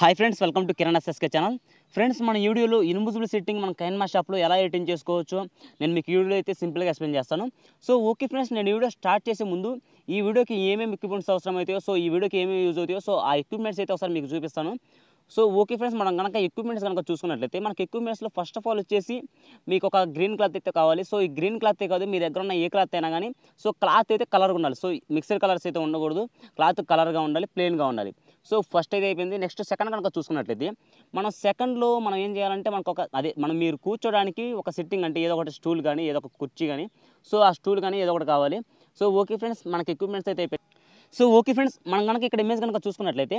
hi friends welcome to Kiran SSK channel friends మన వీడియోలో invisible sitting మన కైన్మా షాప్లో ఎలా ఎడిటింగ్ చేసుకోవచ్చు నేను మీకు వీడియో అయితే సింపుల్గా ఎక్స్ప్లెయిన్ చేస్తాను సో ఓకే ఫ్రెండ్స్ నేను వీడియో స్టార్ట్ చేసే ముందు ఈ వీడియోకి ఏమేమి ఎక్విప్మెంట్స్ అవసరం అవుతాయో సో ఈ వీడియోకి ఏమేమి యూజ్ అవుతాయో సో ఆ ఎక్విప్మెంట్స్ అయితే ఒకసారి మీకు చూపిస్తాను సో ఓకే ఫ్రెండ్స్ మనం కనుక ఎక్విప్మెంట్స్ కనుక చూసుకున్నట్లయితే మనకి ఎక్విప్మెంట్స్లో ఫస్ట్ ఆఫ్ ఆల్ వచ్చేసి మీకు ఒక గ్రీన్ క్లాత్ అయితే కావాలి సో ఈ గ్రీన్ క్లాత్ కాదు మీ దగ్గర ఉన్న ఏ క్లాత్ అయినా కానీ సో క్లాత్ అయితే కలర్గా ఉండాలి సో మిక్సర్ కలర్స్ అయితే ఉండకూడదు క్లాత్ కలర్గా ఉండాలి ప్లెయిన్గా ఉండాలి సో ఫస్ట్ అయితే అయిపోయింది నెక్స్ట్ సెకండ్ కనుక చూసుకున్నట్లయితే మనం సెకండ్లో మనం ఏం చేయాలంటే మనకు ఒక అదే మనం మీరు కూర్చోడానికి ఒక సిట్టింగ్ అంటే ఏదో ఒకటి స్టూల్ కానీ ఏదో ఒక కుర్చీ కానీ సో ఆ స్టూల్ కానీ ఏదో ఒకటి కావాలి సో ఓకే ఫ్రెండ్స్ మనకి ఎక్విప్మెంట్స్ అయితే అయిపోయి సో ఓకే ఫ్రెండ్స్ మనం కనుక ఇక్కడ ఇమేజ్ కనుక చూసుకున్నట్లయితే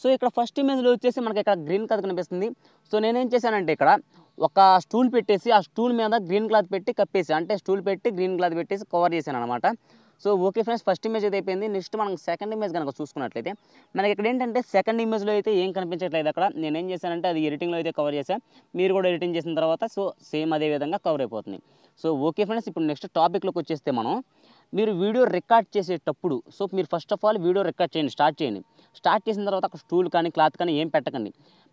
సో ఇక్కడ ఫస్ట్ ఇమేజ్లో వచ్చేసి మనకి ఇక్కడ గ్రీన్ క్లాత్ కనిపిస్తుంది సో నేనేం చేశానంటే ఇక్కడ ఒక స్టూల్ పెట్టేసి ఆ స్టూల్ మీద గ్రీన్ క్లాత్ పెట్టి కప్పేసి అంటే స్టూల్ పెట్టి గ్రీన్ క్లాత్ పెట్టేసి కవర్ చేశాను అనమాట so okay friends first image అయితే అయిపోయింది నెక్స్ట్ మనం సెకండ్ ఇమేజ్ కనుక చూసుకున్నట్లయితే మనకి ఇక్కడ ఏంటంటే సెకండ్ ఇమేజ్లో అయితే ఏం కనిపించట్లేదు అక్కడ నేను ఏం చేశానంటే అది ఎడిటింగ్లో అయితే కవర్ చేశాను మీరు కూడా ఎడిటింగ్ చేసిన తర్వాత సో సేమ్ అదే విధంగా కవర్ అయిపోతుంది సో ఓకే ఫ్రెండ్స్ ఇప్పుడు నెక్స్ట్ టాపిక్లోకి వచ్చేస్తే మనం మీరు వీడియో రికార్డ్ చేసేటప్పుడు సో మీరు first of all video record చేయండి స్టార్ట్ చేయండి స్టార్ట్ చేసిన తర్వాత ఒక స్టూల్ కానీ క్లాత్ కానీ ఏం పెట్టకండి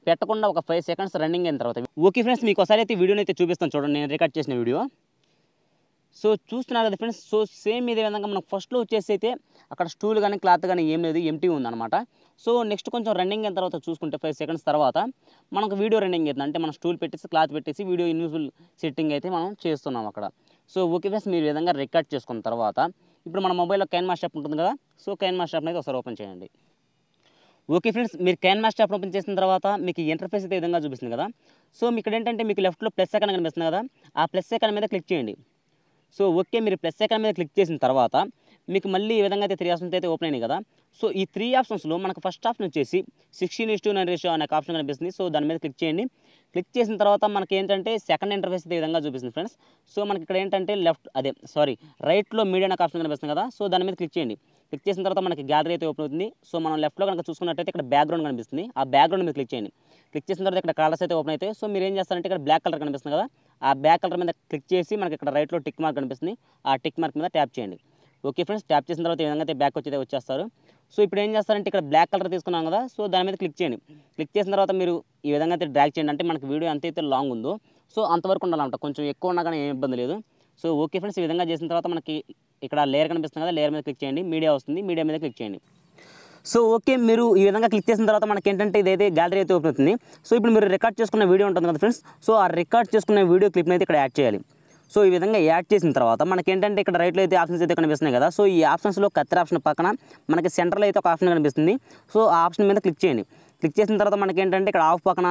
పెట్టకుండా ఒక ఫైవ్ సెకండ్స్ రన్నింగ్ అయిన తర్వాత ఓకే ఫ్రెండ్స్ మీకు ఒకసారి అయితే వీడియోని అయితే చూపిస్తాను చూడండి నేను రికార్డ్ చేసిన వీడియో సో చూస్తున్నారు కదా ఫ్రెండ్స్ సో సేమ్ ఇదే విధంగా మనకు ఫస్ట్లో వచ్చేసి అయితే అక్కడ స్టూల్ కానీ క్లాత్ కానీ ఏం లేదు ఎంటీ ఉందన్నమాట సో నెక్స్ట్ కొంచెం రన్నింగ్ అయిన తర్వాత చూసుకుంటే ఫైవ్ సెకండ్స్ తర్వాత మనకు వీడియో రన్నింగ్ అవుతుంది అంటే మనం స్టూల్ పెట్టేసి క్లాత్ పెట్టేసి వీడియో ఇన్విజిబుల్ సెట్టింగ్ అయితే మనం చేస్తున్నాం అక్కడ సో ఓకే ఫ్రెండ్స్ మీరు విధంగా రికార్డ్ చేసుకున్న తర్వాత ఇప్పుడు మన మొబైల్లో క్యాన్ మాస్ యాప్ ఉంటుంది కదా సో క్యాన్ మాస్ యాప్ని అయితే ఒకసారి ఓపెన్ చేయండి ఓకే ఫ్రెండ్స్ మీరు క్యాన్ మాస్ యాప్ ఓపెన్ చేసిన తర్వాత మీకు ఇంటర్ఫేస్ అయితే విధంగా చూపిస్తుంది కదా సో మీకు ఇక్కడ ఏంటంటే మీకు లెఫ్ట్లో ప్లస్ సెకండ్ కనిపిస్తుంది కదా ఆ ప్లస్ సెకండ్ మీద క్లిక్ చేయండి సో ఓకే మీరు ప్లస్ సెకండ్ మీద క్లిక్ చేసిన తర్వాత మీకు మళ్ళీ ఈ విధంగా అయితే త్రీ ఆప్షన్స్ అయితే ఓపెన్ అయినాయి కదా సో ఈ త్రీ ఆప్షన్స్లో మనకు ఫస్ట్ ఆప్షన్ వచ్చేసి sixteen is to nine ratio అనే ఆప్షన్ కనిపిస్తుంది సో దాని మీద క్లిక్ చేయండి క్లిక్ చేసిన తర్వాత మనకి ఏంటంటే సెకండ్ ఇంటర్ఫేస్ అయితే విధంగా చూపిస్తుంది ఫ్రెండ్స్ సో మనకి ఇక్కడ ఏంటంటే లెఫ్ట్ అదే సారీ రైట్లో మీడియా ఆప్షన్ కనిపిస్తుంది కదా సో దాని మీద క్లిక్ చేయండి క్లిక్ చేసిన తర్వాత మనకి గ్యాలరీ అయితే ఓపెన్ అవుతుంది సో మనం లెఫ్ట్లో కనుక చూసుకున్నట్టయితే ఇక్కడ బ్యాక్గ్రౌండ్ కనిపిస్తుంది ఆ బ్యాక్గ్రౌండ్ మీద క్లిక్ చేయండి క్లిక్ చేసిన తర్వాత ఇక్కడ కలర్స్ అయితే ఓపెన్ అవుతాయి సో మీరు ఏం చేస్తారంటే ఇక్కడ బ్లాక్ కలర్ కనిపిస్తుంది కదా ఆ బ్యాక్ కలర్ మీద క్లిక్ చేసి మనకి ఇక్కడ రైట్లో టిక్ మార్క్ కనిపిస్తుంది ఆ టిక్ మార్క్ మీద ట్యాప్ చేయండి ఓకే ఫ్రెండ్స్ ట్యాప్ చేసిన తర్వాత ఈ విధంగా అయితే బ్యాక్ వచ్చేది వచ్చేస్తారు సో ఇప్పుడు ఏం చేస్తారంటే ఇక్కడ బ్లాక్ కలర్ తీసుకున్నాం కదా సో దాని మీద క్లిక్ చేయండి క్లిక్ చేసిన తర్వాత మీరు ఈ విధంగా అయితే డ్రాక్ చేయండి అంటే మనకి వీడియో అయితే లాంగ్ ఉందో సో అంతవరకు ఉండాలంట కొంచెం ఎక్కువ ఉన్నా కానీ ఏం ఇబ్బంది లేదు సో ఓకే ఫ్రెండ్స్ ఈ విధంగా చేసిన తర్వాత మనకి ఇక్కడ లేయర్ కనిపిస్తుంది కదా లేయర్ మీద క్లిక్ చేయండి మీడియా వస్తుంది మీడియా మీద క్లిక్ చేయండి సో ఓకే మీరు ఈ విధంగా క్లిక్ చేసిన తర్వాత మనకి ఏంటంటే ఇదైతే గ్యాలరీ అయితే ఓపెన్ అవుతుంది సో ఇప్పుడు మీరు రికార్డ్ చేసుకున్న వీడియో ఉంటుంది కదా ఫ్రెండ్స్ సో ఆ రికార్డ్ చేసుకున్న వీడియో క్లిప్ని అయితే ఇక్కడ యాడ్ చేయాలి సో ఈ విధంగా యాడ్ చేసిన తర్వాత మనకేంటంటే ఇక్కడ రైట్లో అయితే ఆప్షన్స్ అయితే కనిపిస్తున్నాయి కదా సో ఈ ఆప్షన్స్లో కత్తెర ఆప్షన్ పక్కన మనకి సెంటర్లో అయితే ఒక ఆప్షన్ కనిపిస్తుంది సో ఆ ఆప్షన్ మీద క్లిక్ చేయండి క్లిక్ చేసిన తర్వాత మనకి ఏంటంటే ఇక్కడ ఆఫ్ పక్కన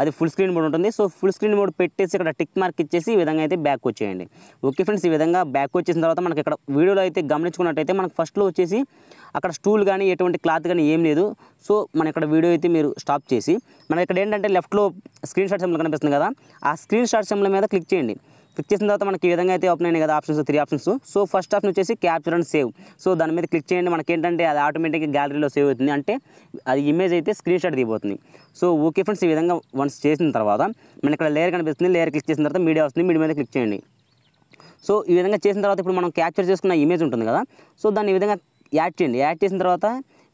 అది ఫుల్ స్క్రీన్ మోడ్ ఉంటుంది సో ఫుల్ స్క్రీన్ మోడ్ పెట్టేసి ఇక్కడ టిక్ మార్క్ ఇచ్చేసి ఈ విధంగా అయితే బ్యాక్ వచ్చేయండి ఓకే ఫ్రెండ్స్ ఈ విధంగా బ్యాక్ వచ్చేసిన తర్వాత మనకి ఇక్కడ వీడియోలో అయితే గమనించుకున్నట్టయితే మనకు ఫస్ట్లో వచ్చేసి అక్కడ స్టూల్ కానీ ఎటువంటి క్లాత్ కానీ ఏం లేదు సో మన ఇక్కడ వీడియో అయితే మీరు స్టాప్ చేసి మన ఇక్కడ ఏంటంటే లెఫ్ట్లో స్క్రీన్ షాట్ సెంబల్ కనిపిస్తుంది కదా ఆ స్క్రీన్ షాట్ సెంబల్ మీద క్లిక్ చేయండి క్లిక్ చేసిన తర్వాత మనకి ఈ విధంగా అయితే ఓపెన్ అయినాయి కదా options three options so first option వచ్చేసి క్యాప్చర్ అండ్ సేవ్ సో దాని మీద క్లిక్ చేయండి మనకి ఏంటంటే అది ఆటోమేటిక్గా గ్యాలరీలో సేవ్ అవుతుంది అంటే అది ఇమేజ్ అయితే స్క్రీన్ షాట్ తీయబోతుంది సో ఓకే ఫ్రెండ్స్ ఈ విధంగా వన్స్ చేసిన తర్వాత మనకి ఇక్కడ లేయర్ కనిపిస్తుంది లేయర్ క్లిక్ చేసిన తర్వాత మీడియా వస్తుంది మీడియా మీద క్లిక్ చేయండి సో ఈ విధంగా చేసిన తర్వాత ఇప్పుడు మనం క్యాప్చర్ చేసుకున్న ఇమేజ్ ఉంటుంది కదా సో దాన్ని ఈ విధంగా యాడ్ చేయండి యాడ్ చేసిన తర్వాత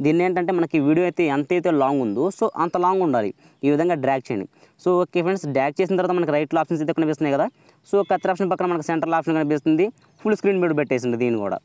దీన్ని ఏంటంటే మనకి వీడియో అయితే ఎంతైతే లాంగ్ ఉందో సో అంత లాంగ్ ఉండాలి ఈ విధంగా డ్రాక్ చేయండి సో ఓకే ఫ్రెండ్స్ డ్రాక్ చేసిన తర్వాత మనకి రైట్ ఆప్షన్స్ అయితే కనిపిస్తున్నాయి కదా సో కత్తెర ఆప్షన్ పక్కన మనకి సెంట్రల్ ఆప్షన్ కనిపిస్తుంది ఫుల్ స్క్రీన్ మీద పెట్టేసింది దీన్ని కూడా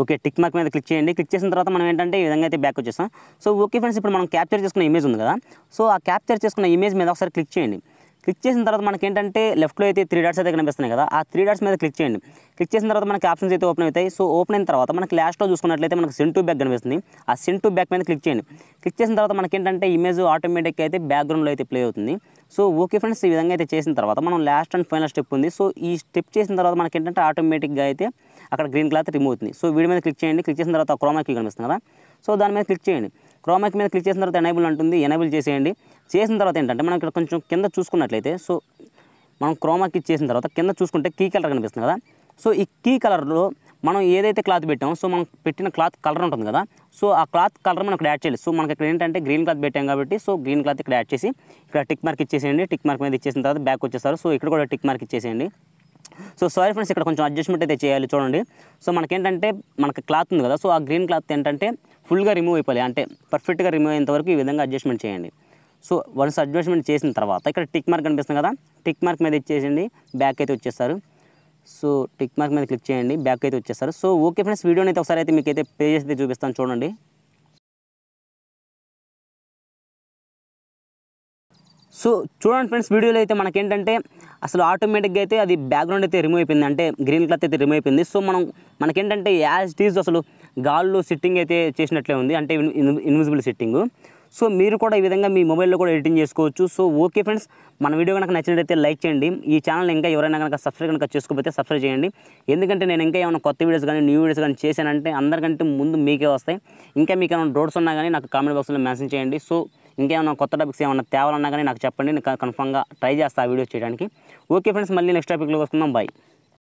ఓకే టిక్ మార్క్ మీద క్లిక్ చేయండి క్లిక్ చేసిన తర్వాత మనం ఏంటంటే ఈ విధంగా అయితే బ్యాక్ వచ్చేస్తాం సో ఓకే ఫ్రెండ్స్ ఇప్పుడు మనం క్యాప్చర్ చేసుకున్న ఇమేజ్ ఉంది కదా సో ఆ క్యాప్చర్ చేసుకున్న ఇమేజ్ మీద ఒకసారి క్లిక్ చేయండి క్లిక్ చేసిన తర్వాత మనకి ఏంటంటే లెఫ్ట్లో అయితే త్రీ డాట్స్ అయితే కనిపిస్తున్నాయి కదా ఆ త్రీ డాట్స్ మీద క్లిక్ చేయండి క్లిక్ చేసిన తర్వాత మనకి ఆప్షన్స్ అయితే ఓపెన్ అవుతాయి సో ఓపెన్ అయిన తర్వాత మనకి లాస్ట్లో చూసుకున్నట్లయితే మనకి సెండ్ టు బ్యాక్ కనిపిస్తుంది ఆ సెండ్ బ్యాక్ మీద క్లిక్ చేయండి క్లిక్ చేసిన తర్వాత మనకి ఏంటంటే ఇమేజ్ ఆటోమేటిక్గా అయితే బ్యాక్గ్రౌండ్లో అయితే ప్లే అవుతుంది సో ఓకే ఫ్రెండ్స్ ఈ విధంగా అయితే చేసిన తర్వాత మనం లాస్ట్ అండ్ ఫైనల్ స్టెప్ ఉంది సో ఈ స్టెప్ చేసిన తర్వాత మనకి ఏంటంటే ఆటోమేటిక్గా అయితే అక్కడ గ్రీన్ క్లాత్ రిమూవ్ అవుతుంది సో వీడి మీద క్లిక్ చేయండి క్లిక్ చేసిన తర్వాత క్రోమాకి కనిపిస్తుంది కదా సో దాని మీద క్లిక్ చేయండి క్రోమాక్ మీద క్లిక్ చేసిన తర్వాత ఎనేబుల్ ఉంటుంది ఎనేబుల్ చేసేయండి చేసిన తర్వాత ఏంటంటే మనం ఇక్కడ కొంచెం కింద చూసుకున్నట్లయితే సో మనం క్రోమాక్ చేసిన తర్వాత కింద చూసుకుంటే కీ కలర్ కనిపిస్తుంది కదా సో ఈ కీ కలర్లో మనం ఏదైతే క్లాత్ పెట్టామో సో మనం పెట్టిన క్లాత్ కలర్ ఉంటుంది కదా సో ఆ క్లాత్ కలర్ మనం ఇక్కడ యాడ్ చేయాలి సో మనకి ఇక్కడ ఏంటంటే గ్రీన్ క్లాత్ పెట్టాం కాబట్టి సో గ్రీన్ క్లాత్ ఇక్కడ యాడ్ చేసి ఇక్కడ టిక్ మార్క్ ఇచ్చేసేయండి టిక్ మార్క్ మీద ఇచ్చేసిన తర్వాత బ్యాక్ వచ్చేస్తారు సో ఇక్కడ కూడా టిక్ మార్క్ ఇచ్చేసేయండి సో సారీ ఫ్రెండ్స్ ఇక్కడ కొంచెం అడ్జస్ట్మెంట్ అయితే చేయాలి చూడండి సో మనకేంటంటే మనకి క్లాత్ ఉంది కదా సో ఆ గ్రీన్ క్లాత్ ఏంటంటే ఫుల్గా రిమూవ్ అయిపోయి అంటే పర్ఫెక్ట్గా రిమూవ్ అయ్యేంత వరకు ఈ విధంగా అడ్జస్ట్మెంట్ చేయండి సో వన్స్ అడ్జస్ట్మెంట్ చేసిన తర్వాత ఇక్కడ టిక్ మార్క్ కనిపిస్తుంది కదా టిక్ మార్క్ మీద ఇచ్చేసింది బ్యాక్ అయితే వచ్చేస్తారు సో టిక్ మార్క్ మీద క్లిక్ చేయండి బ్యాక్ అయితే వచ్చేస్తారు సో ఓకే ఫ్రెండ్స్ వీడియోని అయితే ఒకసారి అయితే మీకు అయితే పే అయితే చూపిస్తాను చూడండి సో చూడండి ఫ్రెండ్స్ వీడియోలో అయితే మనకేంటంటే అసలు ఆటోమేటిక్గా అయితే అది బ్యాక్గ్రౌండ్ అయితే రిమూవ్ అయిపోయింది అంటే గ్రీన్ క్లాత్ అయితే రిమూవ్ అయిపోయింది సో మనం మనకేంటంటే యాజ్ టీజ్ అసలు గాల్లో సిట్టింగ్ అయితే చేసినట్లే ఉంది అంటే ఇన్విజిబుల్ సిట్టింగ్ సో మీరు కూడా ఈ విధంగా మీ మొబైల్లో కూడా ఎడిటింగ్ చేసుకోవచ్చు సో ఓకే ఫ్రెండ్స్ మన వీడియో కనుక నచ్చినట్లయితే లైక్ చేయండి ఈ ఛానల్ ఇంకా ఎవరైనా కనుక సబ్స్క్రైబ్ కనుక చేసుకోకపోతే సబ్స్క్రైబ్ చేయండి ఎందుకంటే నేను ఇంకా ఏమైనా కొత్త వీడియోస్ కానీ న్యూ వీడియోస్ కానీ చేశానంటే అందరికంటే ముందు మీకే వస్తాయి ఇంకా మీకు ఏమైనా డౌట్స్ ఉన్నా కానీ నాకు కామెంట్ బాక్స్లో మెసేజ్ చేయండి సో ఇంకేమైనా కొత్త టాపిక్స్ ఏమైనా తేవాలన్నా కానీ నాకు చెప్పండి నేను కన్ఫామ్గా ట్రై చేస్తాను ఆ వీడియోస్ చేయడానికి ఓకే ఫ్రెండ్స్ మళ్ళీ నెక్స్ట్ టాపిక్లో వస్తున్నాం బాయ్